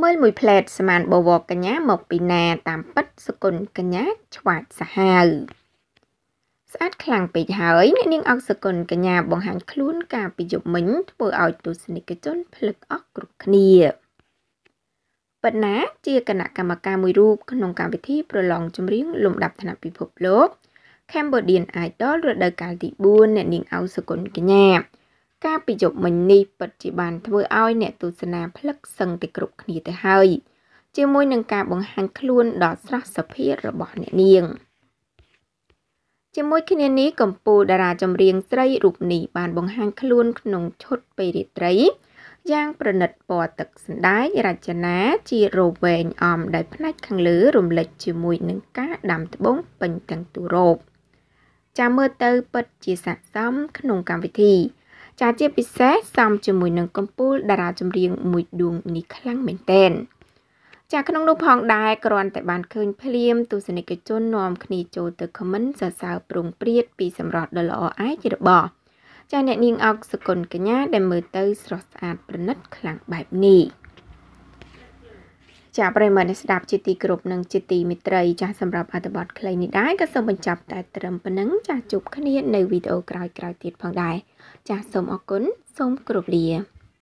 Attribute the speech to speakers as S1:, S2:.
S1: មើលមួយផ្លែតសមានបវរកញ្ញាមកពីណាតាមពិតសគុណកញ្ញាឆ្វាចសាហាវស្អាតខ្លាំងពេកហើយអ្នកនាងអកសគុណកញ្ញាបង្ហាញខ្លួនកាលពីយប់មិញធ្វើឲ្យទស្សនិកជនភ្លឹកអស់គ្រប់គ្នាប៉ុន្តែជាគណៈកម្មការមួយរូបក្នុងកម្មវិធីប្រឡងចម្រៀងលំដាប់ថ្នាក់ពិភពលោក Cambodian Idol រដូវកាលទី4អ្នកនាងអៅសគុណកញ្ញាការពីយប់មិញនេះពិតជាបានធ្វើឲ្យអ្នកទស្សនាផ្លឹកសឹងតែគ្រប់គ្នាទៅហើយជាមួយនឹងការបង្ហាញខ្លួនដ៏ស្រស់សភារបស់អ្នកនាង ជាមួយគ្នានេះកម្ពុជាតារាចម្រៀងស្រីរូបនេះបានបង្ហាញខ្លួនក្នុងឈុតពេលរាត្រីយ៉ាងប្រណិតពណ៌ទឹកសណ្ដែករចនាជារវែងអមដោយផ្នែកខាងលើរំលេចជាមួយនឹងការដាំត្បូងពេញទាំងទូរោបចាំមើលទៅពិតជាស័ក្តិសមក្នុងកម្មវិធីចាជាពិសេសសំជាមួយនឹងកម្ពូលតារាចម្រៀង មួយដួងនេះខ្លាំងមែនទែនចាក្នុងនោះផងដែរគ្រាន់តែបានឃើញ ភ្លាមទស្សនិកជននាំគ្នាចូលទៅខមមិនសរសើរប្រងព្រាតពីសម្រស់ដ៏ល្អឯករបស់ចាអ្នកនាងអុកសកុនកញ្ញាដែលមើលទៅស្រស់ស្អាតប្រណិត ខ្លាំងបែបនេះចាប្រិមត្តអ្នកស្ដាប់ជាទីគោរពនិងជាទីមេត្រីចាសម្រាប់អត្ថបទខ្លីនេះដែរក៏សូមបញ្ចប់តែត្រឹមប៉ុណ្ណឹងចាជួបគ្នានៅវីដេអូក្រោយៗទៀតផងដែរចាសូមអរគុណសូមគោរពលា